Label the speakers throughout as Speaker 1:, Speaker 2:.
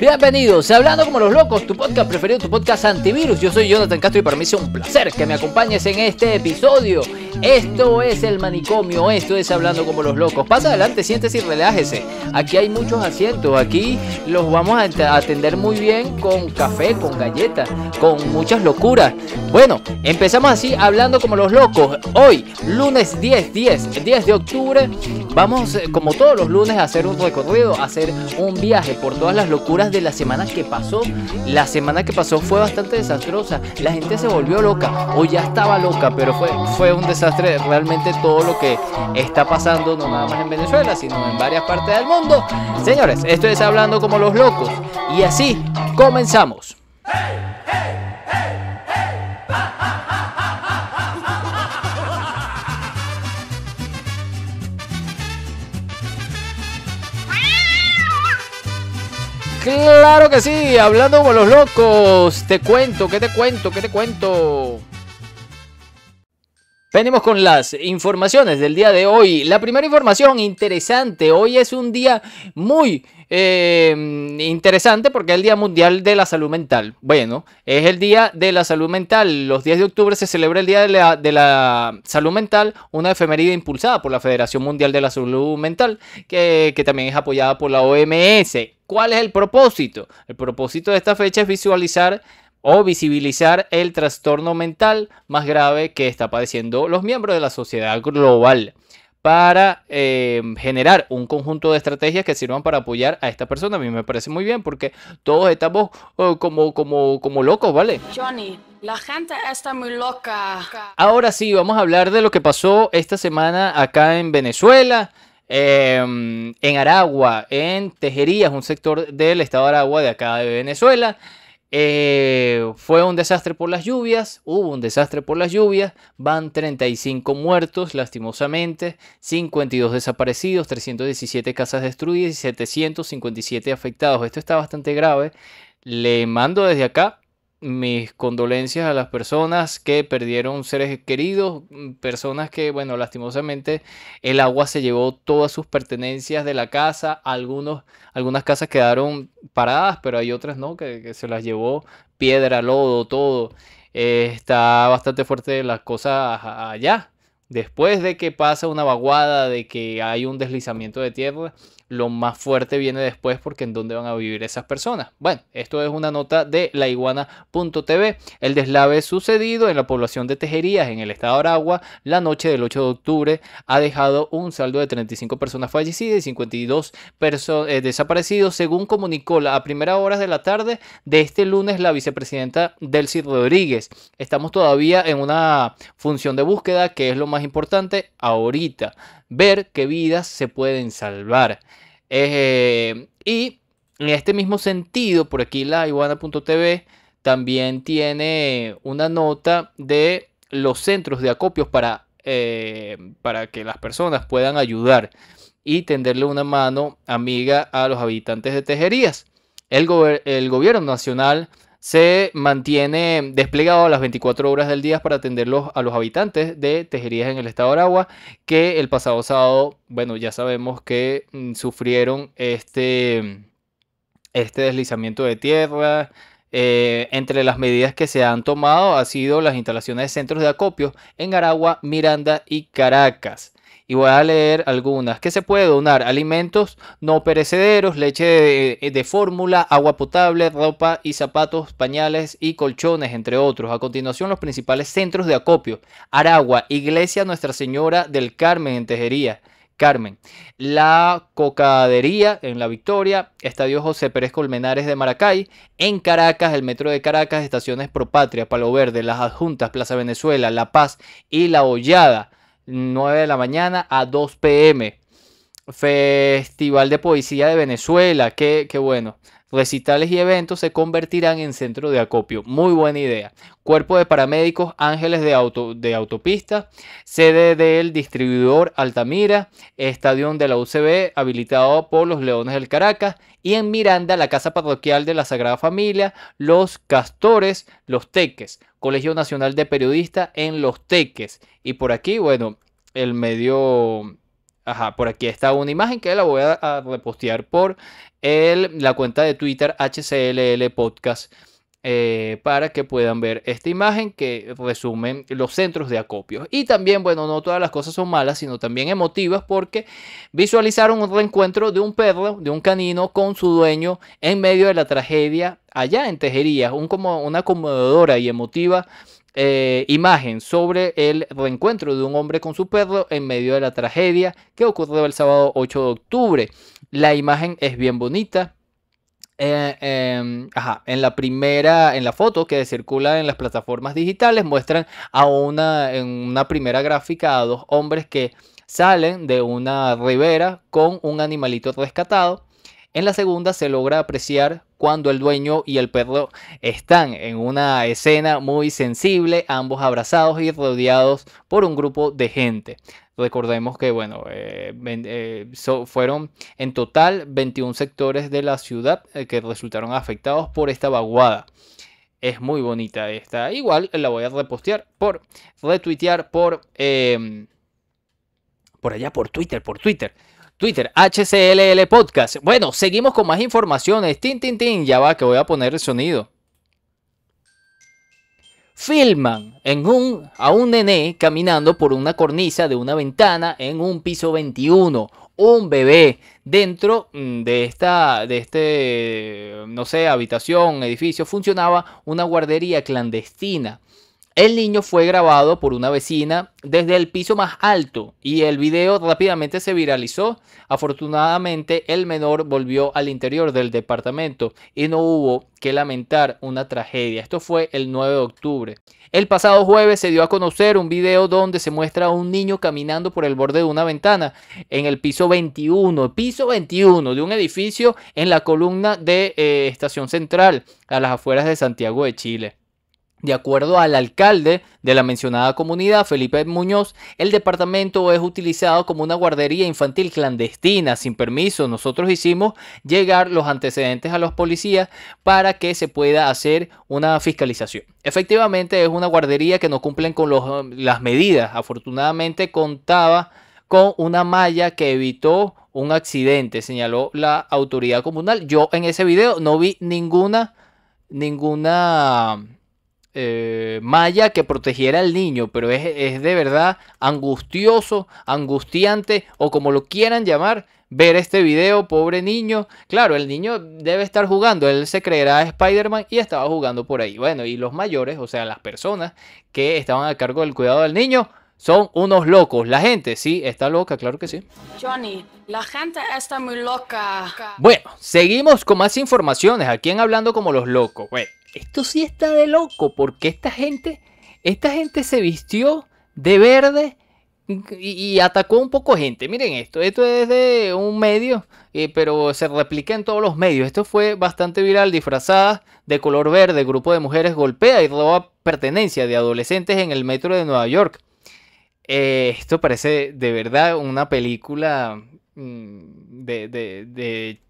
Speaker 1: Bienvenidos a Hablando como los locos, tu podcast preferido, tu podcast antivirus. Yo soy Jonathan Castro y para mí es un placer que me acompañes en este episodio. Esto es el manicomio, esto es Hablando como los locos. Pasa adelante, siéntese y relájese. Aquí hay muchos asientos, aquí los vamos a atender muy bien con café, con galletas, con muchas locuras. Bueno, empezamos así hablando como los locos. Hoy, lunes 10, 10, 10 de octubre, vamos eh, como todos los lunes a hacer un recorrido, a hacer un viaje por todas las locuras de la semana que pasó. La semana que pasó fue bastante desastrosa. La gente se volvió loca o ya estaba loca, pero fue, fue un desastre realmente todo lo que está pasando, no nada más en Venezuela, sino en varias partes del mundo. Señores, esto es hablando como los locos. Y así comenzamos. Claro que sí, hablando con los locos. Te cuento, que te cuento? que te cuento? Venimos con las informaciones del día de hoy. La primera información interesante, hoy es un día muy em, interesante porque es el Día Mundial de la Salud Mental. Bueno, es el Día de la Salud Mental. Los 10 de octubre se celebra el Día de la, Salud Mental, una efeméride impulsada por la Federación Mundial de la Salud Mental, que, que también es apoyada por la OMS. ¿Cuál es el propósito? El propósito de esta fecha es visualizar o visibilizar el trastorno mental más grave que está padeciendo los miembros de la sociedad global para eh, generar un conjunto de estrategias que sirvan para apoyar a esta persona. A mí me parece muy bien porque todos estamos eh, como, como, como locos, ¿vale?
Speaker 2: Johnny, la gente está muy loca.
Speaker 1: Ahora sí, vamos a hablar de lo que pasó esta semana acá en Venezuela. Em, en Aragua, en Tejerías, un sector del estado de Aragua de acá de Venezuela. Eh, fue un desastre por las lluvias, hubo un desastre por las lluvias, van 35 muertos lastimosamente, 52 desaparecidos, 317 casas destruidas y 757 afectados. Esto está bastante grave. Le mando desde acá mis condolencias a las personas que perdieron seres queridos, personas que, bueno, lastimosamente el agua se llevó todas sus pertenencias de la casa, algunos, algunas casas quedaron paradas, pero hay otras no, que, se las llevó piedra, lodo, todo. Eh, está bastante fuerte las cosas allá. Después de que pasa una vaguada, de que hay un deslizamiento de tierra, lo más fuerte viene después porque en dónde van a vivir esas personas. Bueno, esto es una nota de laiguana.tv. El deslave sucedido en la población de Tejerías, en el estado de Aragua, la noche del 8 de octubre, ha dejado un saldo de 35 personas fallecidas y 52 personas eh, desaparecidos, según comunicó a primera horas de la tarde de este lunes la vicepresidenta Delcy Rodríguez. Estamos todavía en una función de búsqueda que es lo más importante ahorita ver qué vidas se pueden salvar. Eh, y en este mismo sentido, por aquí la iguana.tv también tiene una nota de los centros de acopios para, eh, para que las personas puedan ayudar y tenderle una mano amiga a los habitantes de Tejerías. El, el gobierno nacional se mantiene desplegado las 24 horas del día para atenderlos a los habitantes de Tejerías en el estado de Aragua, que el pasado sábado, bueno, ya sabemos que mm, sufrieron este, este deslizamiento de tierra. Eh, entre las medidas que se han tomado ha sido las instalaciones de centros de acopio en Aragua, Miranda y Caracas y voy a leer algunas. ¿Qué se puede donar? Alimentos no perecederos, leche eh, de, fórmula, agua potable, ropa y zapatos, pañales y colchones, entre otros. A continuación, los principales centros de acopio. Aragua, Iglesia Nuestra Señora del Carmen en Tejería. Carmen. La Cocadería en La Victoria, Estadio José Pérez Colmenares de Maracay, en Caracas, el Metro de Caracas, estaciones Propatria, Palo Verde, Las Adjuntas, Plaza Venezuela, La Paz y La Hollada. 9 de la mañana a 2 pm. Festival de Poesía de Venezuela, qué, qué bueno recitales y eventos se convertirán en centro de acopio. Muy buena idea. Cuerpo de paramédicos, Ángeles de, auto, de Autopista, sede del distribuidor Altamira, estadio de la UCB habilitado por los Leones del Caracas y en Miranda la Casa Parroquial de la Sagrada Familia, Los Castores, Los Teques, Colegio Nacional de Periodistas en Los Teques. Y por aquí, bueno, el medio... Ajá, por aquí está una imagen que la voy a repostear por la cuenta de Twitter HCLL Podcast eh, para que puedan ver esta imagen que resumen los centros de acopio. Y también, bueno, no todas las cosas son malas, sino también emotivas porque visualizaron un reencuentro de un perro, de un canino con su dueño en medio de la tragedia allá en Tejerías, un, como, una acomodadora y emotiva. Eh, imagen sobre el reencuentro de un hombre con su perro en medio de la tragedia que ocurrió el sábado 8 de octubre. La imagen es bien bonita. Eh, em, en la primera, en la foto que circula en las plataformas digitales, muestran a una, en una primera gráfica a dos hombres que salen de una ribera con un animalito rescatado en la segunda se logra apreciar cuando el dueño y el perro están en una escena muy sensible, ambos abrazados y rodeados por un grupo de gente. Recordemos que, bueno, eh, eh, fueron en total 21 sectores de la ciudad eh, que resultaron afectados por esta vaguada. Es muy bonita esta. Igual la voy a repostear por retuitear por em, por allá por Twitter, por Twitter. Twitter, HCLL Podcast. Bueno, seguimos con más informaciones. Tin, tin, tin. Ya va, que voy a poner el sonido. Filman en un, a un nené caminando por una cornisa de una ventana en un piso 21. Un bebé dentro mm, de esta, de este, no sé, habitación, edificio, funcionaba una guardería clandestina. El niño fue grabado por una vecina desde el piso más alto y el video rápidamente se viralizó. Afortunadamente el menor volvió al interior del departamento y no hubo que lamentar una tragedia. Esto fue el 9 de octubre. El pasado jueves se dio a conocer un video donde se muestra a un niño caminando por el borde de una ventana en el piso 21, piso 21 de un edificio en la columna de eh, Estación Central a las afueras de Santiago de Chile. De acuerdo al alcalde de la mencionada comunidad, Felipe Muñoz, el departamento es utilizado como una guardería infantil clandestina, sin permiso. Nosotros hicimos llegar los antecedentes a los policías para que se pueda hacer una fiscalización. Efectivamente, es una guardería que no cumplen con las medidas. Afortunadamente contaba con una malla que evitó un accidente, señaló la autoridad comunal. Yo en ese video no vi ninguna, ninguna eh, Maya que protegiera al niño, pero es, es, de verdad angustioso, angustiante o como lo quieran llamar, ver este video, pobre niño. Claro, el niño debe estar jugando, él se creerá Spider-Man y estaba jugando por ahí. Bueno, y los mayores, o sea, las personas que estaban a cargo del cuidado del niño, son unos locos. La gente, sí, está loca, claro que sí.
Speaker 2: Johnny, la gente está muy loca.
Speaker 1: Bueno, seguimos con más informaciones. Aquí en Hablando como los locos. Bueno, esto sí está de loco, porque esta gente, esta gente se vistió de verde y, atacó un poco gente. Miren esto, esto es de un medio, eh, pero se replica en todos los medios. Esto fue bastante viral, disfrazada de color verde, grupo de mujeres golpea y roba pertenencia de adolescentes en el metro de Nueva York. Eh, esto parece de verdad una película mm, de,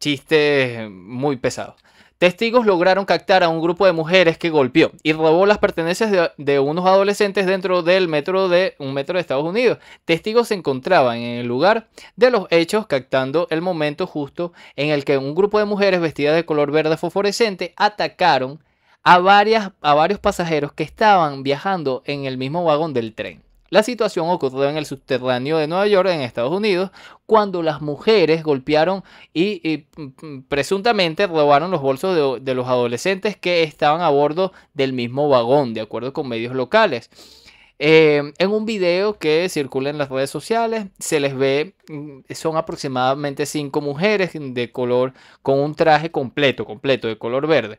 Speaker 1: chistes muy pesados. Testigos lograron captar a un grupo de mujeres que golpeó y robó las pertenencias de, unos adolescentes dentro del metro de un metro de Estados Unidos. Testigos se encontraban en el lugar de los hechos, captando el momento justo en el que un grupo de mujeres vestidas de color verde fosforescente atacaron a, varias, a varios pasajeros que estaban viajando en el mismo vagón del tren. La situación ocurrió en el subterráneo de Nueva York, en Estados Unidos, cuando las mujeres golpearon y, mm, mm, presuntamente robaron los bolsos de, los adolescentes que estaban a bordo del mismo vagón, de acuerdo con medios locales. Em, en un video que circula en las redes sociales se les ve, mm, son aproximadamente cinco mujeres de color, con un traje completo, completo, de color verde.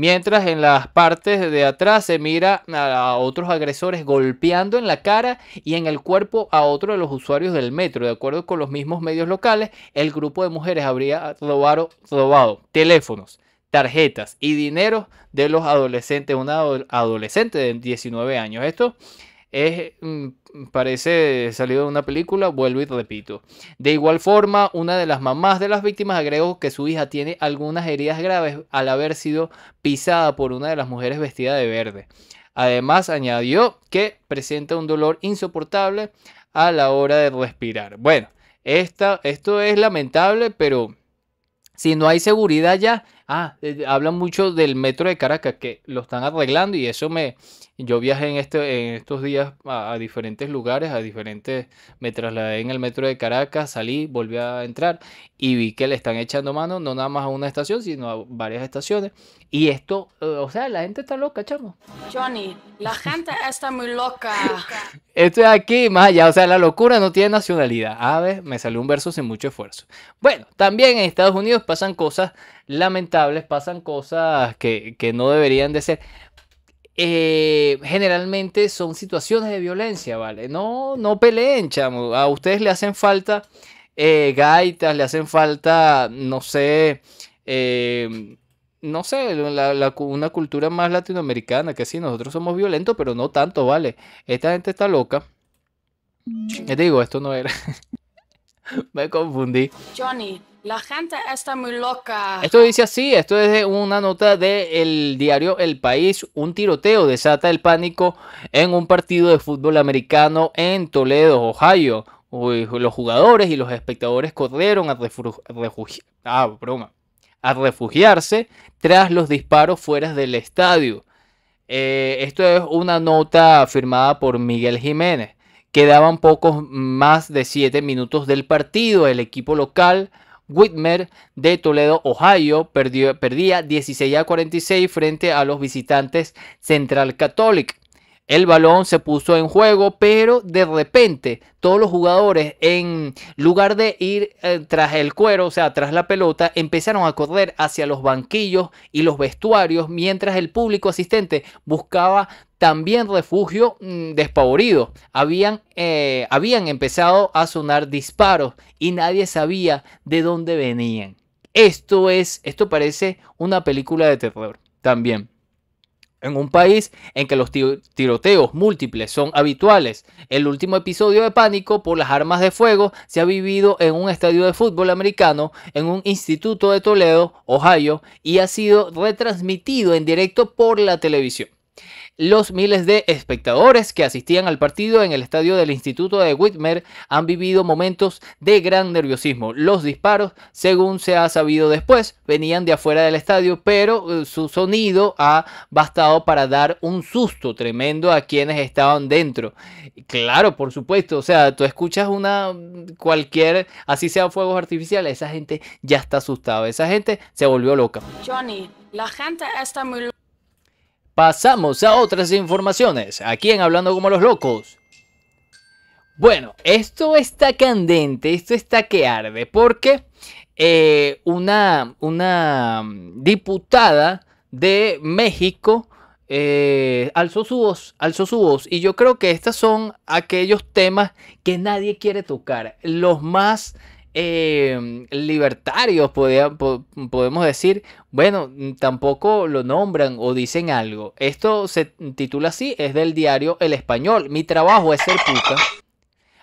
Speaker 1: Mientras en las partes de atrás se mira a otros agresores golpeando en la cara y en el cuerpo a otro de los usuarios del metro. De acuerdo con los mismos medios locales, el grupo de mujeres habría robado, robado teléfonos, tarjetas y dinero de los adolescentes, una adolescente de 19 años. Esto Mm, parece salido de una película, vuelvo y repito. De igual forma, una de las mamás de las víctimas agregó que su hija tiene algunas heridas graves al haber sido pisada por una de las mujeres vestida de verde. Además, añadió que presenta un dolor insoportable a la hora de respirar. Bueno, esto es lamentable, pero si no hay seguridad ya, Ah, eh, hablan mucho del metro de Caracas, que lo están arreglando y eso me... Yo viajé en, este, en estos días a, diferentes lugares, a diferentes... Me trasladé en el metro de Caracas, salí, volví a entrar y vi que le están echando mano no nada más a una estación, sino a varias estaciones. Y esto, eh, o sea, la gente está loca, chamo.
Speaker 2: Johnny, la gente está muy loca.
Speaker 1: esto aquí, más allá, o sea, la locura no tiene nacionalidad. A ver, me salió un verso sin mucho esfuerzo. Bueno, también en Estados Unidos pasan cosas lamentables, pasan cosas que, no deberían de ser. Eh, generalmente son situaciones de violencia, ¿vale? No, no peleen, chamo. A ustedes le hacen falta eh, gaitas, le hacen falta, no sé, em, no sé, una cultura más latinoamericana, que sí, nosotros somos violentos, pero no tanto, ¿vale? Esta gente está loca. Te mm. digo, esto no era. Me confundí.
Speaker 2: Johnny, la gente está muy loca. Esto
Speaker 1: dice así, esto es una nota del diario El País. Un tiroteo desata el pánico en un partido de fútbol americano en Toledo, Ohio. los jugadores y los espectadores corrieron ah, a, refugiarse tras los disparos fuera del estadio. Eh, esto es una nota firmada por Miguel Jiménez. Quedaban pocos más de 7 minutos del partido. El equipo local Whitmer de Toledo, Ohio, perdía 16 a 46 frente a los visitantes Central Catholic. El balón se puso en juego, pero de repente todos los jugadores, en lugar de ir eh, tras el cuero, o sea, tras la pelota, empezaron a correr hacia los banquillos y los vestuarios, mientras el público asistente buscaba también refugio mm, despavorido. Habían, eh, habían empezado a sonar disparos y nadie sabía de dónde venían. Esto es, esto parece una película de terror también. En un país en que los tiroteos múltiples son habituales, el último episodio de pánico por las armas de fuego se ha vivido en un estadio de fútbol americano, en un instituto de Toledo, Ohio, y ha sido retransmitido en directo por la televisión. Los miles de espectadores que asistían al partido en el estadio del Instituto de Whitmer han vivido momentos de gran nerviosismo. Los disparos, según se ha sabido después, venían de afuera del estadio, pero eh, su sonido ha bastado para dar un susto tremendo a quienes estaban dentro. Claro, por supuesto, o sea, tú escuchas una cualquier, así sea fuegos artificiales, esa gente ya está asustada, esa gente se volvió loca.
Speaker 2: Johnny, la gente está muy loca.
Speaker 1: Pasamos a otras informaciones, aquí en Hablando como los locos. Bueno, esto está candente, esto está que arde, porque eh, una, una diputada de México eh, alzó su voz, alzó su voz. Y yo creo que estos son aquellos temas que nadie quiere tocar, los más Em, libertarios, podemos decir, bueno, tampoco lo nombran o dicen algo. Esto se titula así, es del diario El Español. Mi trabajo es el puta.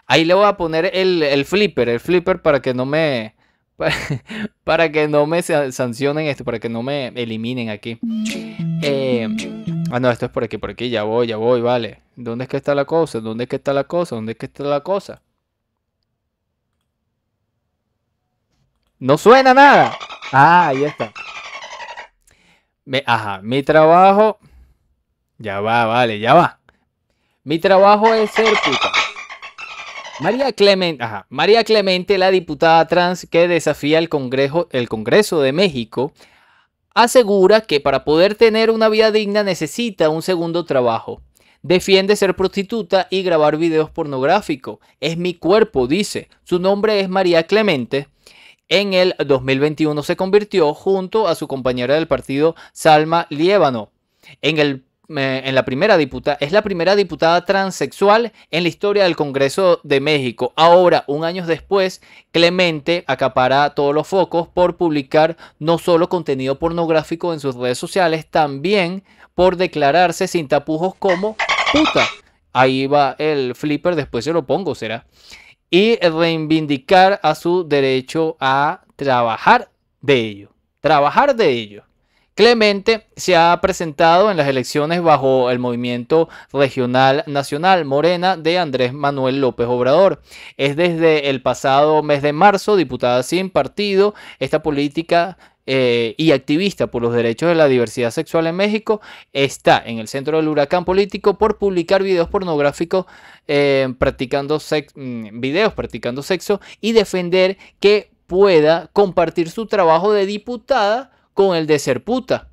Speaker 1: Ahí le voy a poner el, flipper, el flipper para que no me... Para, que no me sancionen esto, para que no me eliminen aquí. Em, ah, no, esto es por aquí, por aquí, ya voy, ya voy, vale. ¿Dónde es que está la cosa? ¿Dónde es que está la cosa? ¿Dónde es que está la cosa? No suena nada. Ah, ahí está. Me, ajá, mi trabajo. Ya va, vale, ya va. Mi trabajo es ser puta. María Clemente, María Clemente, la diputada trans que desafía Congreso, el Congreso de México, asegura que para poder tener una vida digna necesita un segundo trabajo. Defiende ser prostituta y grabar videos pornográficos. Es mi cuerpo, dice. Su nombre es María Clemente en el 2021 se convirtió junto a su compañera del partido Salma Liébano en el eh, en la primera diputada, es la primera diputada transexual en la historia del Congreso de México. Ahora, un año después, Clemente acapara todos los focos por publicar no solo contenido pornográfico en sus redes sociales, también por declararse sin tapujos como puta. Ahí va el flipper, después se lo pongo, será y reivindicar a su derecho a trabajar de ello. Trabajar de ello. Clemente se ha presentado en las elecciones bajo el movimiento regional nacional Morena de Andrés Manuel López Obrador. Es desde el pasado mes de marzo diputada sin partido. Esta política eh, y activista por los derechos de la diversidad sexual en México, está en el centro del huracán político por publicar videos pornográficos eh, practicando mm, videos practicando sexo y defender que pueda compartir su trabajo de diputada con el de ser puta,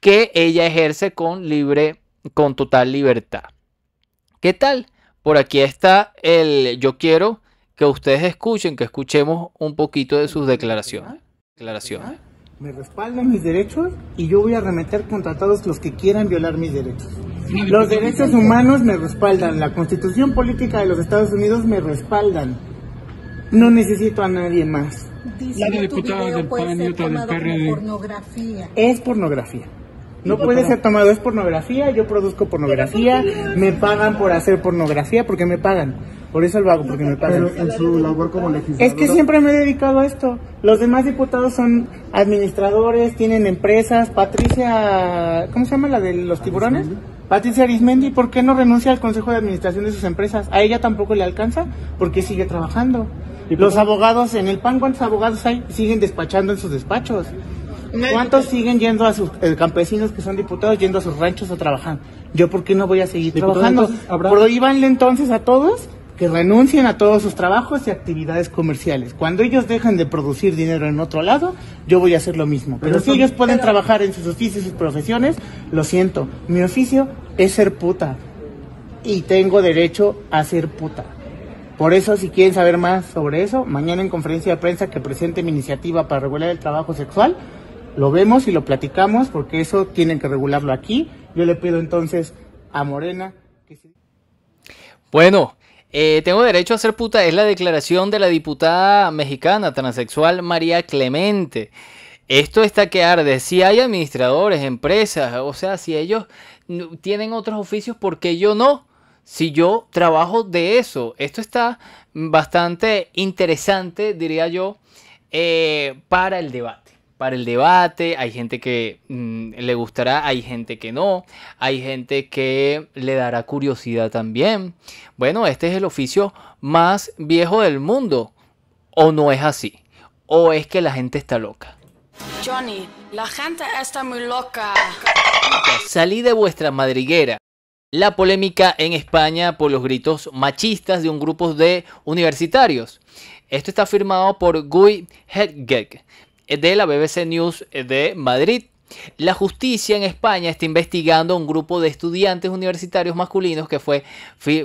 Speaker 1: que ella ejerce con libre, con total libertad. ¿Qué tal? Por aquí está el yo quiero que ustedes escuchen, que escuchemos un poquito de sus declaraciones. Declaraciones
Speaker 3: me respaldan mis derechos y yo voy a remeter contra todos los que quieran violar mis derechos. Los derechos humanos me respaldan, la constitución política de los Estados Unidos me respaldan. No necesito a nadie más.
Speaker 2: Dice la diputada del PAN y Pornografía.
Speaker 3: Es pornografía. No puede ser tomado, es pornografía, yo produzco pornografía, me pagan por hacer pornografía porque me pagan. Por eso lo hago, porque me pagan. en su labor como legislador. Es que siempre me he dedicado a esto. Los demás diputados son administradores, tienen empresas. Patricia, ¿cómo se llama la de los tiburones? Patricia Arismendi, ¿por qué no renuncia al consejo de administración de sus empresas? A ella tampoco le alcanza porque sigue trabajando. Los abogados en el PAN, ¿cuántos abogados hay? Siguen despachando en sus despachos. ¿Cuántos siguen yendo a sus eh, campesinos que son diputados yendo a sus ranchos a trabajar? Yo por qué no voy a seguir trabajando. Prohíbanle entonces a todos que renuncien a todos sus trabajos y actividades comerciales. Cuando ellos dejan de producir dinero en otro lado, yo voy a hacer lo mismo. Pero, si ellos pueden trabajar en sus oficios y profesiones, lo siento. Mi oficio es ser puta. Y tengo derecho a ser puta. Por eso, si quieren saber más sobre eso, mañana en conferencia de prensa que presente mi iniciativa para regular el trabajo sexual, lo vemos y lo platicamos porque eso tienen que regularlo aquí. Yo le pido entonces a Morena que se...
Speaker 1: Bueno, eh, tengo derecho a ser puta es la declaración de la diputada mexicana transexual María Clemente. Esto está que arde. Si hay administradores, empresas, o sea, si ellos tienen otros oficios, ¿por qué yo no? Si yo trabajo de eso. Esto está bastante interesante, diría yo, eh, para el debate para el debate, hay gente que mm, le gustará, hay gente que no, hay gente que le dará curiosidad también. Bueno, este es el oficio más viejo del mundo, o no es así, o es que la gente está loca.
Speaker 2: Johnny, la gente está muy loca.
Speaker 1: Salí de vuestra madriguera. La polémica en España por los gritos machistas de un grupo de universitarios. Esto está firmado por Guy Hedgeg, de la BBC News de Madrid. La justicia en España está investigando a un grupo de estudiantes universitarios masculinos que fue,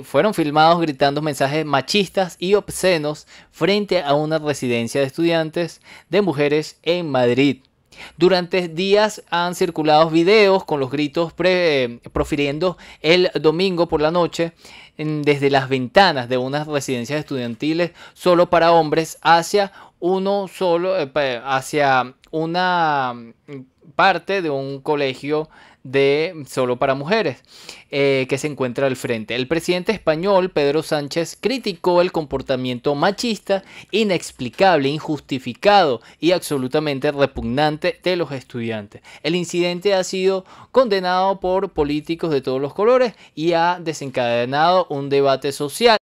Speaker 1: fueron filmados gritando mensajes machistas y obscenos frente a una residencia de estudiantes de mujeres en Madrid. Durante días han circulado videos con los gritos eh, profiriendo el domingo por la noche mm, desde las ventanas de unas residencias estudiantiles solo para hombres hacia uno solo eh, hacia una parte de un colegio de solo para mujeres eh, que se encuentra al frente. El presidente español Pedro Sánchez criticó el comportamiento machista inexplicable, injustificado y absolutamente repugnante de los estudiantes. El incidente ha sido condenado por políticos de todos los colores y ha desencadenado un debate social.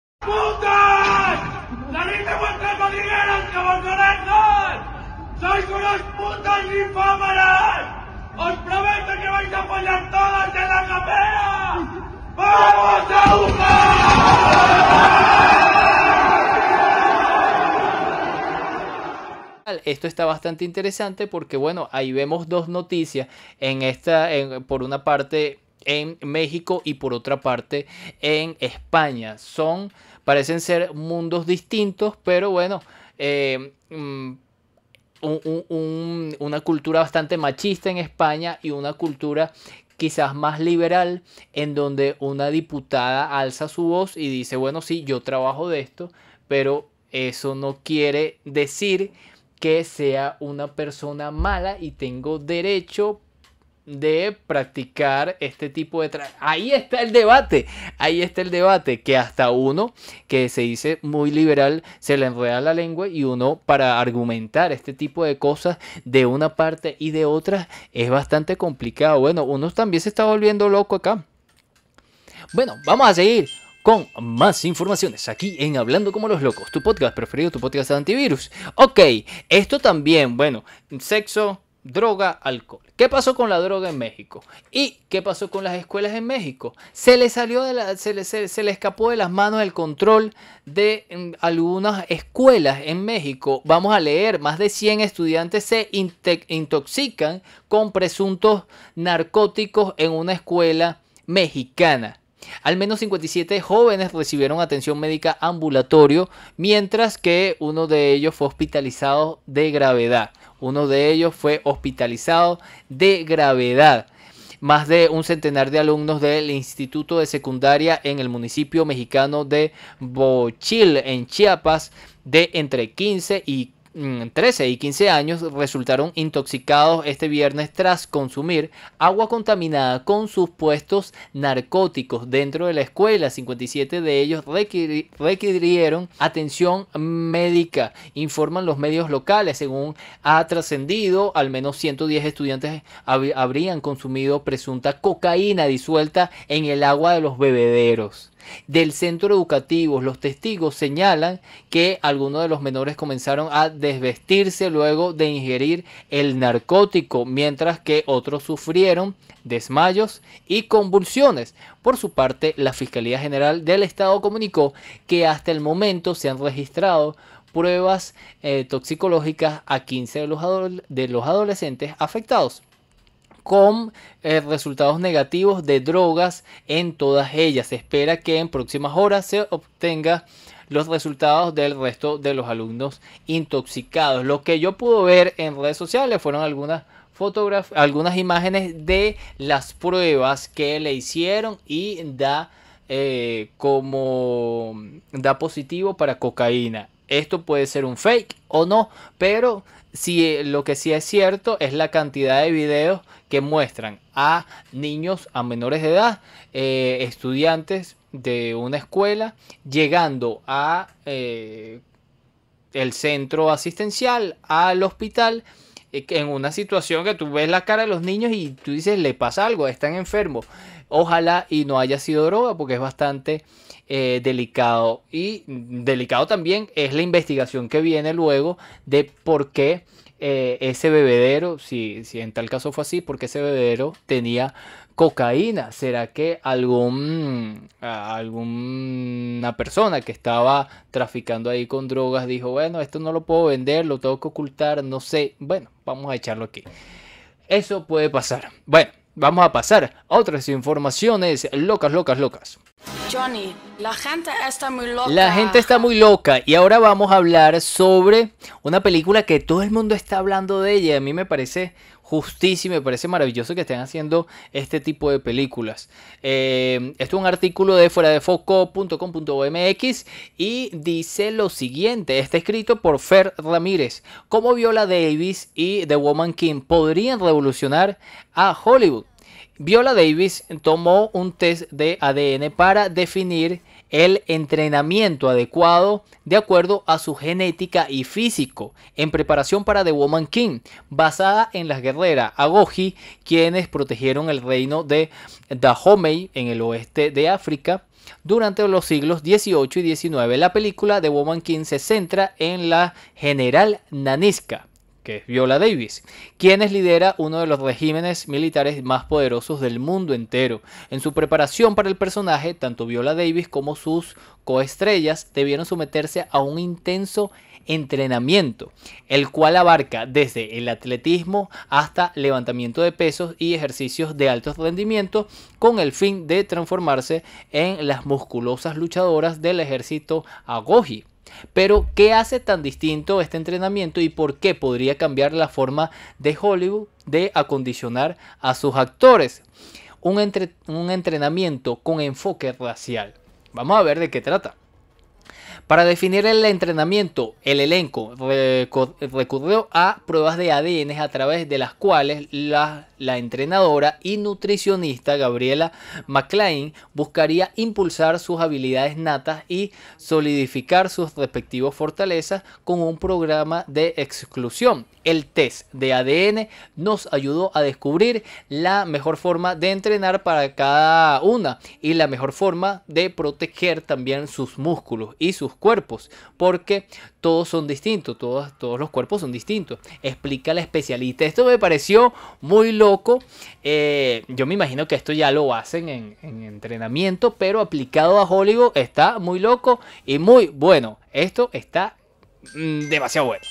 Speaker 2: ¡Os prometo que vais a apoyar todas de la ¡Vamos
Speaker 1: a Esto está bastante interesante porque, bueno, ahí vemos dos noticias. En esta, por una parte, en México y por otra parte en España. Son, parecen ser mundos distintos, pero bueno, eh, mm, una cultura bastante machista en España y una cultura quizás más liberal en donde una diputada alza su voz y dice, bueno, sí, yo trabajo de esto, pero eso no quiere decir que sea una persona mala y tengo derecho de practicar este tipo de... Ahí está el debate, ahí está el debate, que hasta uno que se dice muy liberal se le enreda la lengua y uno para argumentar este tipo de cosas de una parte y de otra es bastante complicado. Bueno, uno también se está volviendo loco acá. Bueno, vamos a seguir con más informaciones aquí en Hablando como los locos, tu podcast preferido, tu podcast antivirus. Ok, esto también, bueno, sexo, droga, alcohol. ¿Qué pasó con la droga en México? ¿Y qué pasó con las escuelas en México? Se le salió de la, se, le, escapó de las manos el control de mm, algunas escuelas en México. Vamos a leer, más de 100 estudiantes se intoxican con presuntos narcóticos en una escuela mexicana. Al menos 57 jóvenes recibieron atención médica ambulatorio, mientras que uno de ellos fue hospitalizado de gravedad. Uno de ellos fue hospitalizado de gravedad. Más de un centenar de alumnos del Instituto de Secundaria en el municipio mexicano de Bochil, en Chiapas, de entre 15 y 13 mm, y 15 años resultaron intoxicados este viernes tras consumir agua contaminada con supuestos narcóticos dentro de la escuela. 57 de ellos requirieron atención médica, informan los medios locales. Según ha trascendido, al menos 110 estudiantes habrían consumido presunta cocaína disuelta en el agua de los bebederos del centro educativo. Los testigos señalan que algunos de los menores comenzaron a desvestirse luego de ingerir el narcótico, mientras que otros sufrieron desmayos y convulsiones. Por su parte, la Fiscalía General del Estado comunicó que hasta el momento se han registrado pruebas eh, toxicológicas a 15 de los adolescentes afectados con eh, resultados negativos de drogas en todas ellas. Se espera que en próximas horas se obtenga los resultados del resto de los alumnos intoxicados. Lo que yo pude ver en redes sociales fueron algunas algunas imágenes de las pruebas que le hicieron y da eh, como da positivo para cocaína. Esto puede ser un fake o no, pero si eh, lo que sí es cierto es la cantidad de videos que muestran a niños, a menores de edad, eh, estudiantes de una escuela, llegando a eh, el centro asistencial, al hospital, eh, en una situación que tú ves la cara de los niños y tú dices, le pasa algo, están enfermos. Ojalá y no haya sido droga porque es bastante eh, delicado. Y delicado también es la investigación que viene luego de por qué eh, ese bebedero, si, si en tal caso fue así, porque ese bebedero tenía cocaína? ¿Será que algún, alguna persona que estaba traficando ahí con drogas dijo, bueno, esto no lo puedo vender, lo tengo que ocultar, no sé, bueno, vamos a echarlo aquí. Eso puede pasar. Bueno, vamos a pasar a otras informaciones locas, locas, locas.
Speaker 2: Johnny, la gente está muy loca. La gente
Speaker 1: está muy loca y ahora vamos a hablar sobre una película que todo el mundo está hablando de ella. A mí me parece justicia me parece maravilloso que estén haciendo este tipo de películas. Eh, esto es un artículo de fuera de foco.com.mx y dice lo siguiente, está escrito por Fer Ramírez, cómo Viola Davis y The Woman King podrían revolucionar a Hollywood. Viola Davis tomó un test de ADN para definir el entrenamiento adecuado de acuerdo a su genética y físico en preparación para The Woman King, basada en las guerreras Agoji, quienes protegieron el reino de Dahomey en el oeste de África. Durante los siglos XVIII y XIX, la película The Woman King se centra en la general nanisca que Viola Davis, quienes lidera uno de los regímenes militares más poderosos del mundo entero. En su preparación para el personaje, tanto Viola Davis como sus coestrellas debieron someterse a un intenso entrenamiento, el cual abarca desde el atletismo hasta levantamiento de pesos y ejercicios de alto rendimiento con el fin de transformarse en las musculosas luchadoras del ejército Agoji pero, ¿qué hace tan distinto este entrenamiento y por qué podría cambiar la forma de Hollywood de acondicionar a sus actores? Un, un entrenamiento con enfoque racial. Vamos a ver de qué trata. Para definir el entrenamiento, el elenco recurrió a pruebas de ADN a través de las cuales la, entrenadora y nutricionista Gabriela McLean buscaría impulsar sus habilidades natas y solidificar sus respectivas fortalezas con un programa de exclusión. El test de ADN nos ayudó a descubrir la mejor forma de entrenar para cada una y la mejor forma de proteger también sus músculos y sus cuerpos, porque todos son distintos, todos, todos los cuerpos son distintos, explica la especialista. Esto me pareció muy loco, eh, yo me imagino que esto ya lo hacen en, entrenamiento, pero aplicado a Hollywood está muy loco y muy bueno, esto está mm, demasiado bueno.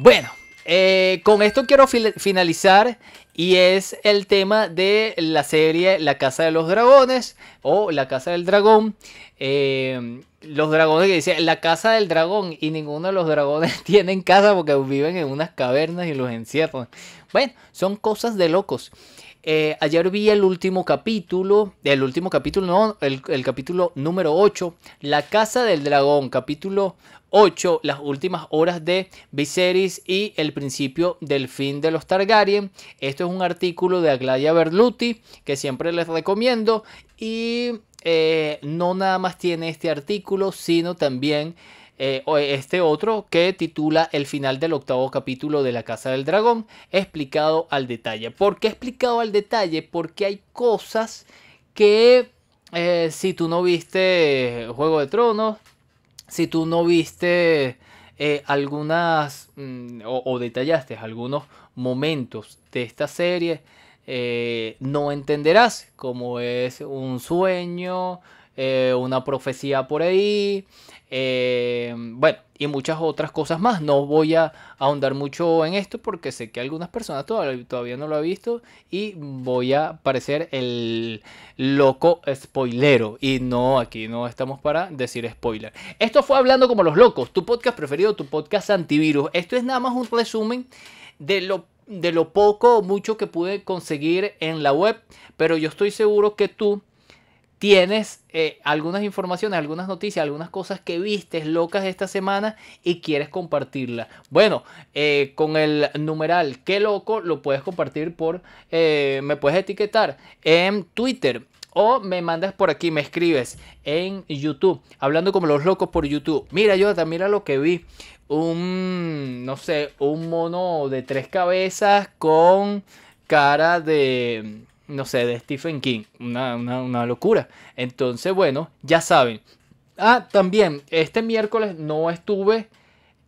Speaker 1: Bueno, eh, con esto quiero finalizar y es el tema de la serie La Casa de los Dragones o La Casa del Dragón. Em, los dragones que dice la casa del dragón y ninguno de los dragones tienen casa porque viven en unas cavernas y los encierran. Bueno, son cosas de locos. Eh, ayer vi el último capítulo, el último capítulo, no, el, el capítulo número 8, La Casa del Dragón, capítulo 8. Las últimas horas de Viserys y el principio del fin de los Targaryen. Esto es un artículo de Aglaya Berluti que siempre les recomiendo. Y eh, no nada más tiene este artículo, sino también eh, este otro que titula El final del octavo capítulo de La Casa del Dragón, explicado al detalle. ¿Por qué explicado al detalle? Porque hay cosas que eh, si tú no viste Juego de Tronos, si tú no viste eh, algunas mm, o, detallaste algunos momentos de esta serie, eh, no entenderás cómo es un sueño, eh, una profecía por ahí, eh, bueno, y muchas otras cosas más. No voy a ahondar mucho en esto porque sé que algunas personas todavía, no lo han visto y voy a parecer el loco spoilero. Y no, aquí no estamos para decir spoiler. Esto fue Hablando como los locos, tu podcast preferido, tu podcast antivirus. Esto es nada más un resumen de lo de lo poco o mucho que pude conseguir en la web, pero yo estoy seguro que tú tienes eh, algunas informaciones, algunas noticias, algunas cosas que vistes locas esta semana y quieres compartirla. Bueno, eh, con el numeral qué loco lo puedes compartir por, eh, me puedes etiquetar en Twitter. O me mandas por aquí, me escribes en YouTube, hablando como los locos por YouTube. Mira, Jonathan, mira lo que vi. Un, no sé, un mono de tres cabezas con cara de, no sé, de Stephen King. Una, locura. Entonces, bueno, ya saben. Ah, también, este miércoles no estuve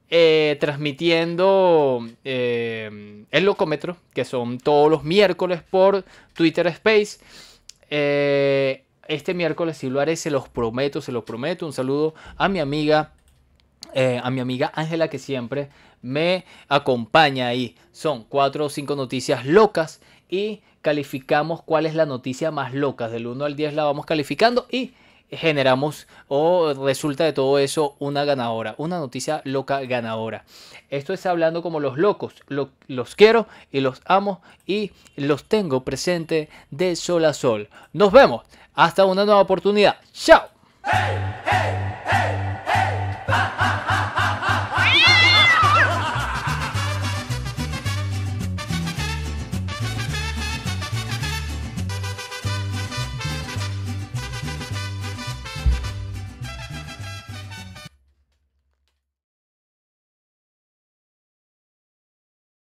Speaker 1: eh, transmitiendo eh, el locómetro, que son todos los miércoles por Twitter Space. Eh, este miércoles sí lo haré, se los prometo, se los prometo. Un saludo a mi amiga, a mi amiga Ángela, que siempre me acompaña ahí. Son cuatro o cinco noticias locas y calificamos cuál es la noticia más loca. Del 1 al 10 la vamos calificando y generamos o resulta de todo eso una ganadora, una noticia loca ganadora. Esto es hablando como los locos, los quiero y los amo y los tengo presente de sol a sol. Nos vemos, hasta una nueva oportunidad. ¡Chao!